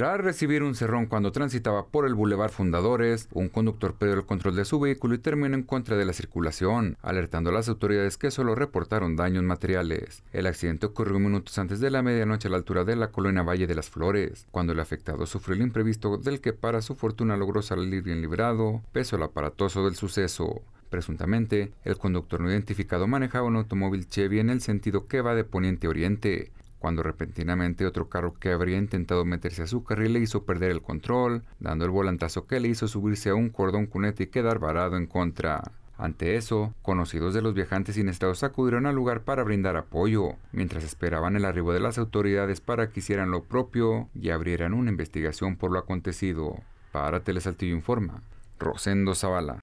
Tras recibir un cerrón cuando transitaba por el Boulevard Fundadores, un conductor perdió el control de su vehículo y terminó en contra de la circulación, alertando a las autoridades que solo reportaron daños materiales. El accidente ocurrió minutos antes de la medianoche a la altura de la colonia Valle de las Flores, cuando el afectado sufrió el imprevisto del que para su fortuna logró salir bien librado, peso al aparatoso del suceso. Presuntamente, el conductor no identificado manejaba un automóvil Chevy en el sentido que va de poniente a oriente, cuando repentinamente otro carro que habría intentado meterse a su carril le hizo perder el control, dando el volantazo que le hizo subirse a un cordón cunete y quedar varado en contra. Ante eso, conocidos de los viajantes inestados acudieron al lugar para brindar apoyo, mientras esperaban el arribo de las autoridades para que hicieran lo propio y abrieran una investigación por lo acontecido. Para Telesaltillo informa, Rosendo Zavala.